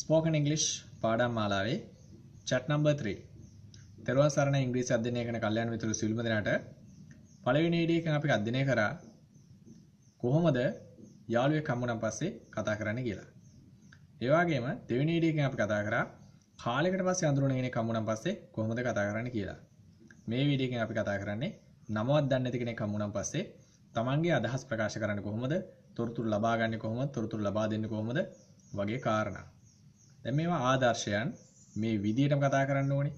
Spoken English පාඩම් මාලාවේ chat number 3. තෙරුවන් සරණ ඉංග්‍රීසි අධ්‍යයනය කරන කල්යාණ මිතුරු සිල්ම දෙනාට පළවෙනි වීඩියෝ එකෙන් අපි අධ්‍යයනය කරා කොහොමද යාළුවෙක් හම්බුනන් පස්සේ කතා කරන්න කියලා. ඒ වගේම දෙවෙනි වීඩියෝ එකෙන් අපි කතා කරා කාලයකට පස්සේ අඳුරන කෙනෙක් හම්බුනන් පස්සේ කොහොමද කතා කරන්න කියලා. මේ වීඩියෝ එකෙන් අපි කතා කරන්නේ නමවත් දන්නේ නැති කෙනෙක් හම්බුනන් පස්සේ තමන්ගේ අදහස් ප්‍රකාශ කරන්න කොහොමද? තොරතුරු ලබා ගන්න කොහොමද? තොරතුරු ලබා දෙන්න කොහොමද? වගේ කාරණා. දැන් මේවා ආදර්ශයන් මේ විදියටම කතා කරන්න ඕනේ.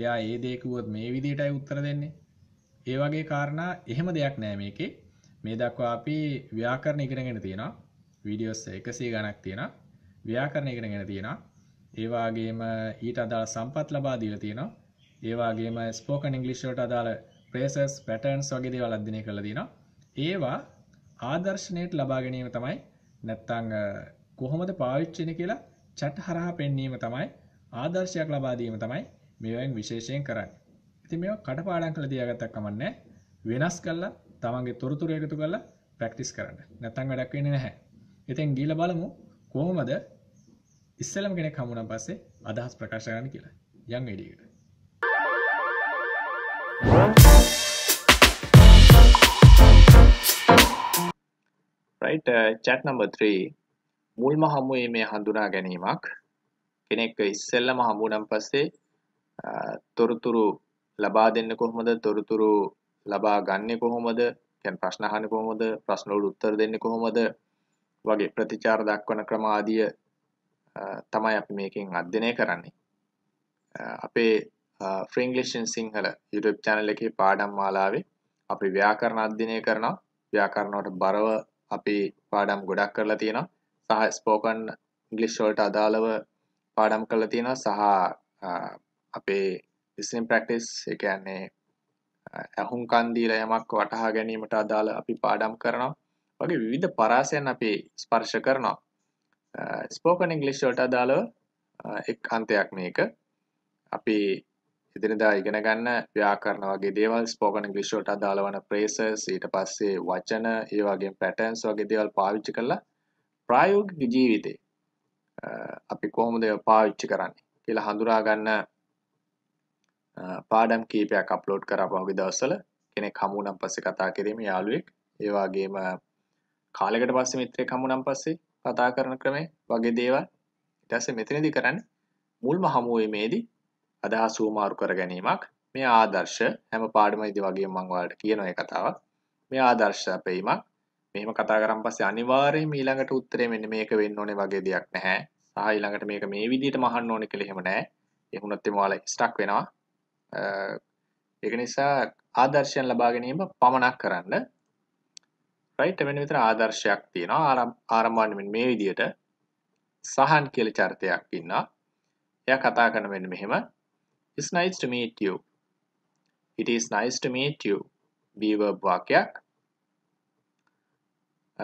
එයා ඒ දේ කිව්වොත් මේ විදියටයි උත්තර දෙන්නේ. ඒ වගේ කාරණා එහෙම දෙයක් නෑ මේකේ. මේ දක්වා අපි ව්‍යාකරණ ඉගෙනගෙන තියෙනවා. වීඩියෝස් 100 ගණක් තියෙනවා. ව්‍යාකරණ ඉගෙනගෙන තියෙනවා. ඒ වගේම ඊට අදාළ සම්පත් ලබා දීලා තියෙනවා. ඒ වගේම ස්පෝකන් ඉංග්‍රීසි වලට අදාළ phrases patterns වගේ දේවල් අධ්‍යයනය කරලා තියෙනවා. ඒවා ආදර්ශණයට ලබා ගැනීම තමයි නැත්තං කොහොමද පාවිච්චින කියලා චැට් හරහා පෙන්වීම තමයි ආදර්ශයක් ලබා දීම තමයි මේවෙන් විශේෂයෙන් කරන්නේ. ඉතින් මේවා කටපාඩම් කරලා තියාගත්තක් කමන්නේ වෙනස් කරලා තමන්ගේ තොරතුරු එකතු කරලා ප්‍රැක්ටිස් කරන්න. නැත්නම් වැඩක් වෙන්නේ නැහැ. ඉතින් ගිහලා බලමු කොහොමද ඉස්සලම කෙනෙක් හමුණා පස්සේ අදහස් ප්‍රකාශ කරන්න කියලා. යම් එඩියකට. right uh, chat number 3 මුල්ම හමුවේ මේ හඳුනා ගැනීමක් කෙනෙක් ඉස්සෙල්ලම හමුුණන් පස්සේ තොරතුරු ලබා දෙන්න කොහොමද තොරතුරු ලබා ගන්න කොහොමද කැන් ප්‍රශ්න අහන්න කොහොමද ප්‍රශ්නවලට උත්තර දෙන්න කොහොමද වගේ ප්‍රතිචාර දක්වන ක්‍රම ආදිය තමයි අපි මේකෙන් අධ්‍යයනය කරන්නේ අපේ ෆ්‍රින්ග්ලිෂන් සිංහල YouTube channel එකේ පාඩම් මාලාවේ අපි ව්‍යාකරණ අධ්‍යයනය කරනවා ව්‍යාකරණවලට බරව අපි පාඩම් ගොඩක් කරලා තියෙනවා සහ ස්පෝකන් ඉංගලිෂ්වලට අදාළව පාඩම් කළ තියෙනවා සහ අපේ ඉසිම් ප්‍රක්ටිස් එකන්නේ ඇහුම් කන්දීල යමක් වටහා ගැනීමට අදාළ අපි පාඩම් කරනවා වගේ විවිධ පරාසයන් අපි ස්පර්ශ කරනවා ස්පෝකන් ඉංගලිෂ්වලට අදාළව එක් අන්තයක් මේක අපි ඉදිරිදා ඉගෙන ගන්න ව්‍යාකරණ වගේ දේවල් ස්පෝකන් ඉංගලිෂ්වලට අදාළ වන ප්‍රේසස් ඊට පස්සේ වචන ඒ වගේ පැටර්න්ස් වගේ දේවල් පාවිච්චි කරලා ප්‍රායෝගික ජීවිතේ අපි කොහොමද පාවිච්චි කරන්නේ කියලා හඳුනා ගන්න පාඩම් කීපයක් අප්ලෝඩ් කරා පහුගිය දවස්වල කෙනෙක් හමු නම් පස්සේ කතා කිරීම යාළුවෙක් ඒ වගේම කාලයකට පස්සේ මිත්‍රයෙක් හමු නම් පස්සේ කතා කරන ක්‍රමය වගේ දේවල් ඊට පස්සේ මෙතනදී කරන්නේ මුල්ම හමුවීමේදී අදහස් උමාරු කර ගැනීමක් මේ ආදර්ශ හැම පාඩමේදී වගේ මම ඔයාලට කියන ඒ කතාවක් මේ ආදර්ශ අපේීමක් මෙහෙම කතා කරන් පස්සේ අනිවාර්යයෙන් ඊළඟට උත්තරේ මෙන්න මේක වෙන්න ඕනේ වගේ දෙයක් නැහැ. සහ ඊළඟට මේක මේ විදිහටම අහන්න ඕනේ කියලා එහෙම නැහැ. ඒ වුණත් එම ඔයාලා ස්ටක් වෙනවා. ඒක නිසා ආදර්ශයන් ලබා ගැනීම පමණක් කරන්න. රයිට් මෙන්න මෙතන ආදර්ශයක් තියෙනවා. ආරම්භ මෙන්න මේ විදිහට සහන් කියලා චරිතයක් ඉන්නවා. එයා කතා කරන මෙන්න මෙහෙම It's nice to meet you. It is nice to meet you. බීවර් වාක්‍යයක්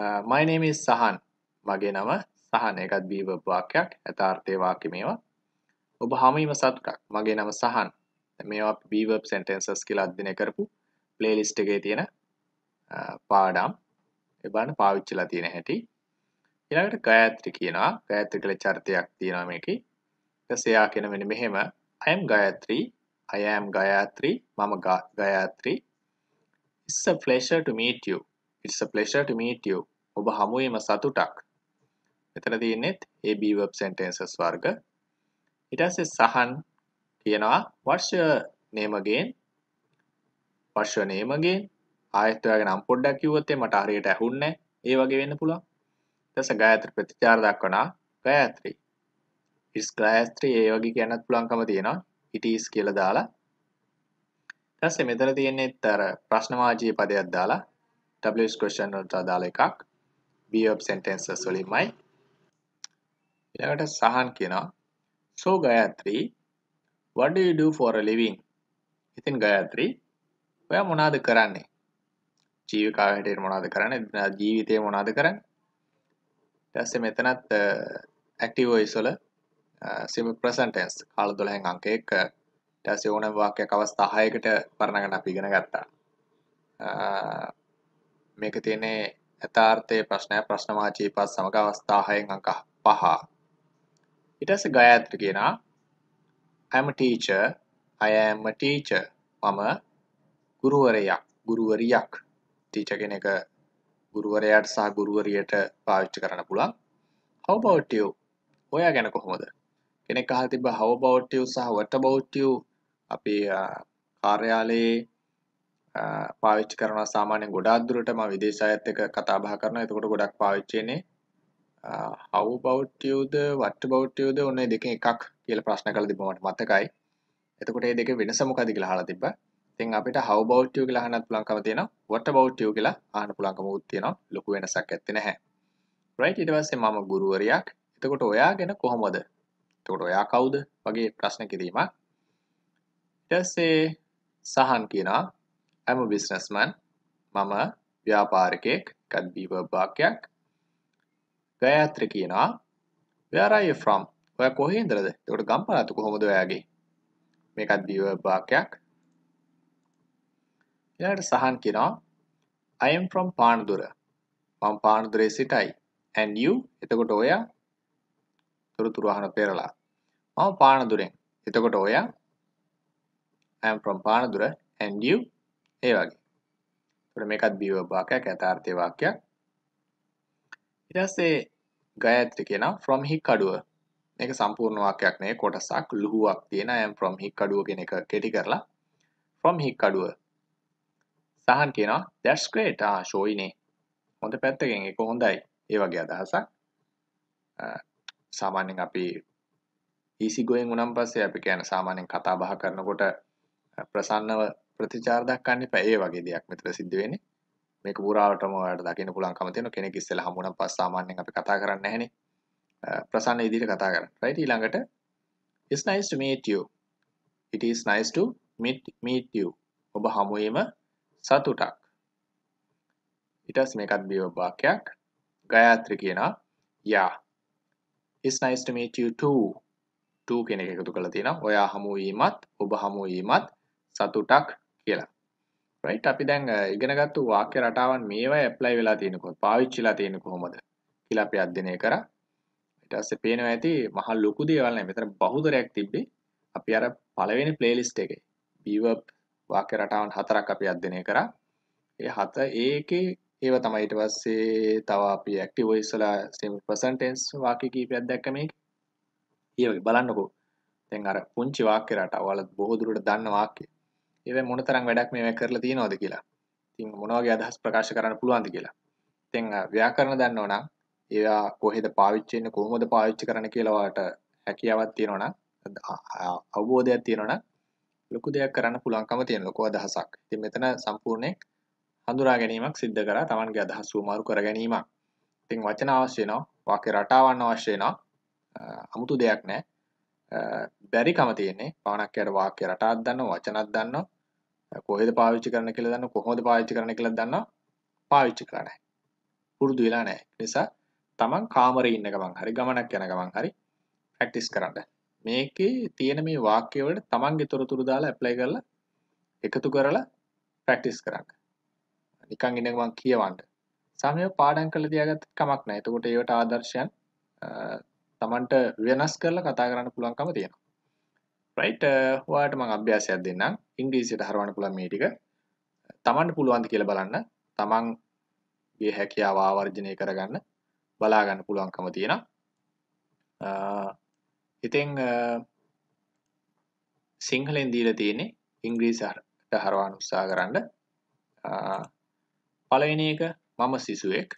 Uh, my name is සහන් මගේ නම සහන එකත් බීවබ් වාක්‍යයක් යථාර්ථයේ වාක්‍ය මේවා ඔබ හැමීම සතුටක් මගේ නම සහන් මේවා බීවබ් sentences කියලා අධ්‍යයනය කරපු playlist එකේ තියෙන uh, පාඩම් ඒ බලන්න පාවිච්චිලා තියෙන හැටි ඊළඟට ගායත්‍රි කියනවා ගායත්‍රි කියලා චරිතයක් තියෙනවා මේකේ ඊට සෙයා කියන මෙන්න මෙහෙම I am Gayatri I am Gayatri මම ගායත්‍රි It's a pleasure to meet you It's a pleasure to meet you. ඔබ හමුවීම සතුටක්. මෙතන තියෙන්නේත් AB verb sentences වර්ග. ඊට පස්සේ සහන් කියනවා what's your name again? what's your name again? ආයෙත් ඔයාගේ නම් පොඩ්ඩක් කිව්වොත් මට හරියට ඇහුන්නේ ඒ වගේ වෙන්න පුළුවන්. ඊට පස්සේ ගායත්‍රි ප්‍රතිචාර දක්වනවා ගායත්‍රි. it's ගායත්‍රි ඒ වගේ කියන්නත් පුළුවන්කම තියෙනවා. it is කියලා දාලා ඊට පස්සේ මෙතන තියෙන්නේත් අර ප්‍රශ්න වාචී පදයක් දාලා WH question වලට අදාළ එකක් verb sentences වලින්මයි ඊළඟට සහන් කියනවා so gayatri what do you do for a living ඉතින් ගයත්‍රි ඔයා මොනවද කරන්නේ ජීවිකාව හැටියට මොනවද කරන්නේ ජීවිතේ මොනවද කරන්නේ ඊට පස්සේ මෙතනත් active voice වල simple present tense කාල 12න් අංක 1 ඊට පස්සේ ඕනම වාක්‍යයක් අවස්ථා 6කට පරණගෙන අපි ඉගෙන ගත්තා මේක තියෙන්නේ යථාර්ථයේ ප්‍රශ්නය ප්‍රශ්නවාචී පස් සමග අවස්ථා 6න් අංක 5. ඊට පස්සේ ගායත්‍රි කියනවා I am a teacher. I am a teacher. මම ගුරුවරයෙක්. ගුරුවරියක්. teacher කෙනෙක් ගුරුවරයාට සහ ගුරුවරියට පාවිච්චි කරන්න පුළුවන්. How about you? ඔයා ගැන කොහොමද? කෙනෙක් අහලා තිබ්බ how about you සහ what about you අපි කාර්යාලයේ පාවිච්චි කරනවා සාමාන්‍යයෙන් ගොඩාක් දුරට මම විදේශ අයත් එක්ක කතා බහ කරනවා. එතකොට ගොඩක් පාවිච්චි වෙන්නේ how about you the what about you ද ඔන්න ඒ දෙකෙන් එකක් කියලා ප්‍රශ්න කරලා තිබ්බා මට මතකයි. එතකොට මේ දෙකේ වෙනස මොකද්ද කියලා අහලා තිබ්බා. ඉතින් අපිට how about you කියලා අහන්නත් පුළුවන්කම තියෙනවා. what about you කියලා අහන්න පුළුවන්කමකුත් තියෙනවා. ලොකු වෙනසක් ඇත්තේ නැහැ. right ඊට පස්සේ මම ගුරුවරයෙක්. එතකොට ඔයා ගැන කොහොමද? එතකොට ඔයා කවුද? වගේ ප්‍රශ්න කිරීමක්. ඊට පස්සේ සහන් කියනවා I'm a businessman. මම ව්‍යාපාරිකයෙක් එකත් බීවර්භාගයක් ගයත්‍ර කියනවා ව්‍යාරය ෆ්‍රම් ඔය කොහේ ඉදරද තකට ගම්පනතු කොහොමද ඔයාගේ මේකත් බීවර්භාගයක් එට සහන් කියනවා අයම් ෆ්‍රම් පාණදුර මං පාණදුරේ සිටයි ඇන් you එතකොට ඔයා තොරතුරහන පෙරලා මම පාණදුරෙන් එතකොට ඔයා am from Panadura and you ඒ වගේ. එතකොට මේකත් බියව වාක්‍යයක් යථාර්ථයේ වාක්‍යයක්. ඊට පස්සේ ගායත්‍රි කියනවා from හික්කඩුව. මේක සම්පූර්ණ වාක්‍යයක් නෙවෙයි කොටසක් ලුහුවක් තියෙන I am from හික්කඩුව කියන එක කෙටි කරලා from හික්කඩුව. සහන් කියනවා that's great ආ ෂෝයිනේ. හොඳ පැත්තකින් ඒක හොඳයි. ඒ වගේ අදහසක්. සාමාන්‍යයෙන් අපි easy going උනම් පස්සේ අපි කියන සාමාන්‍යයෙන් කතා බහ කරනකොට ප්‍රසන්නව ප්‍රතිචාර දක්වන්න එපා. ඒ වගේ දෙයක් මෙතන සිද්ධ වෙන්නේ. මේක පුරාවටම ඔයාලට දකින්න පුළුවන්කම තියෙන කෙනෙක් ඉස්සෙල්ලා හම්බුණා පස්ස සාමාන්‍යයෙන් අපි කතා කරන්නේ නැහනේ. ප්‍රසන්න ඉදිරියට කතා කරන්න. right ඊළඟට it's nice to meet you. it is nice to meet meet you. ඔබ හමු වීම සතුටක්. ඊට පස්සේ මේකත් බියෝ වාක්‍යයක්. ගායත්‍රි කියනවා yeah it's nice to meet you too. to කෙනෙක් එකතු කරලා තියෙනවා. ඔයා හමු වීමත් ඔබ හමු වීමත් සතුටක් කියලා රයිට් අපි දැන් ඉගෙනගත්තු වාක්‍ය රටාවන් මේවා ඇප්ලයි වෙලා තියෙන කොහොමද පාවිච්චිලා තියෙන කොහොමද කියලා අපි අධ්‍යයනය කරා ඊට පස්සේ පේනවා ඇති මහ ලොකු දේවල් නැහැ මෙතන බහුතරයක් තිබ්බේ අපි අර පළවෙනි ප්ලේලිස්ට් එකේ බීවප් වාක්‍ය රටාවන් හතරක් අපි අධ්‍යයනය කරා ඒ හත ඒකේ ඒව තමයි ඊට පස්සේ තව අපි ඇක්ටිව් වොයිස් වල සිම්පල් ප්‍රසන්ට් ටෙන්ස් වාක්‍ය කීපයක් දැක්ක මේක ඒ වගේ බලන්නකෝ දැන් අර පුංචි වාක්‍ය රටාවල බොහෝ දුරට දන්න වාක්‍ය ඒව මොන තරම් වැඩක් මේ කරලා තියෙනවද කියලා ඉතින් මොනවගේ අදහස් ප්‍රකාශ කරන්න පුළුවන්ද කියලා ඉතින් ව්‍යාකරණ දන්නව නම් ඒවා කොහෙද පාවිච්චි වෙන්නේ කොහොමද පාවිච්චි කරන්න කියලා වාට හැකියාවක් තියෙනවා නම් අවබෝධයක් තියෙනවා නම් ලොකු දෙයක් කරන්න පුළුවන්කම තියෙන ලොකු අදහසක්. ඉතින් මෙතන සම්පූර්ණයෙන් හඳුනා ගැනීමක් සිද්ධ කරා Tamanගේ අදහස් උමාරු කර ගැනීමක්. ඉතින් වචන අවශ්‍ය වෙනවා, වාක්‍ය රටාවන් අවශ්‍ය වෙනවා. 아무තු දෙයක් නැහැ. බැරිකම තියෙන්නේ පවනක් යට වාක්‍ය රටාවක් දන්න වචනක් දන්න කොහෙද පාවිච්චි කරන්න කියලා දන්න කොහොමද පාවිච්චි කරන්න කියලා දන්න පාවිච්චි කරලා නැහැ පුරුදු වෙලා නැහැ නිසා තමන් කාමරේ ඉන්න ගමන් හරි ගමනක් යන ගමන් හරි ප්‍රැක්ටිස් කරන්න මේකේ තියෙන මේ වාක්‍ය වලට තමන්ගේ තොරතුරු දාලා ඇප්ලයි කරලා එකතු කරලා ප්‍රැක්ටිස් කරන්න නිකන් ඉන්න ගමන් කියවන්න සමය පාඩම් කරලා තියාගත්තත් කමක් නැහැ එතකොට ඒවට ආදර්ශයන් තමන්ට වෙනස් කරලා කතා කරන්න පුළුවන්කම තියෙනවා. රයිට් ඔයාට මම අභ්‍යාසයක් දෙන්නම්. ඉංග්‍රීසියට හරවන්න පුළුවන් මේ ටික. තමන්ට පුළුවන්ද කියලා බලන්න. තමන්ගේ හැකියාව ආවර්ජනය කරගන්න බලා ගන්න පුළුවන්කම තියෙනවා. ඉතින් සිංහලෙන් දීලා තියෙන්නේ ඉංග්‍රීසියට හරවන්න උත්සාහ කරන්න. පළවෙනි එක මම සිසුවෙක්.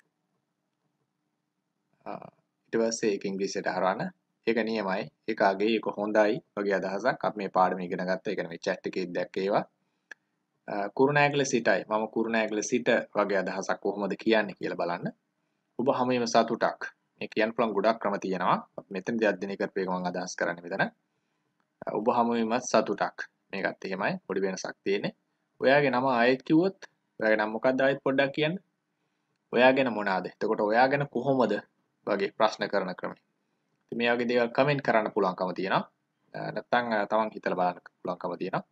ඉටවස්සේ එක ඉංග්‍රීසියට හරවන්න ඒක නියමයි ඒකාගේ ඒක හොඳයි වගේ අදහසක් අප මේ පාඩම ඉගෙන ගත්ත එකන මේ chat එකේ දැක්කේවා කුරුණෑගල සිටයි මම කුරුණෑගල සිට වගේ අදහසක් කොහොමද කියන්නේ කියලා බලන්න ඔබ හැමෙම සතුටක් මේ කියන්න පුළුවන් ගොඩක් ක්‍රම තියෙනවා මෙතනදී අධ්‍යයනය කරපු එක මම අදහස් කරන්නේ මෙතන ඔබ හැමෙම සතුටක් මේකත් එහෙමයි පොඩි වෙනසක් තියෙන්නේ ඔයාගේ නම ආයෙත් කිව්වොත් ඔයාගේ නම මොකක්ද ආයෙත් පොඩ්ඩක් කියන්න ඔයා ගැන මොනාද එතකොට ඔයා ගැන කොහොමද වගේ ප්‍රශ්න කරන ක්‍රමේ. ඉතින් මේ වගේ දේවල් කමෙන්ට් කරන්න පුළුවන්කම තියෙනවා. නැත්නම් තමන් හිතලා බලන්න පුළුවන්කම තියෙනවා.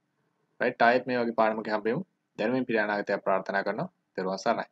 right ආයෙත් මේ වගේ පාඩමක හැම්බෙමු. දැනුමින් පිරියානාගතය ප්‍රාර්ථනා කරනවා. දරුවන් සරණයි.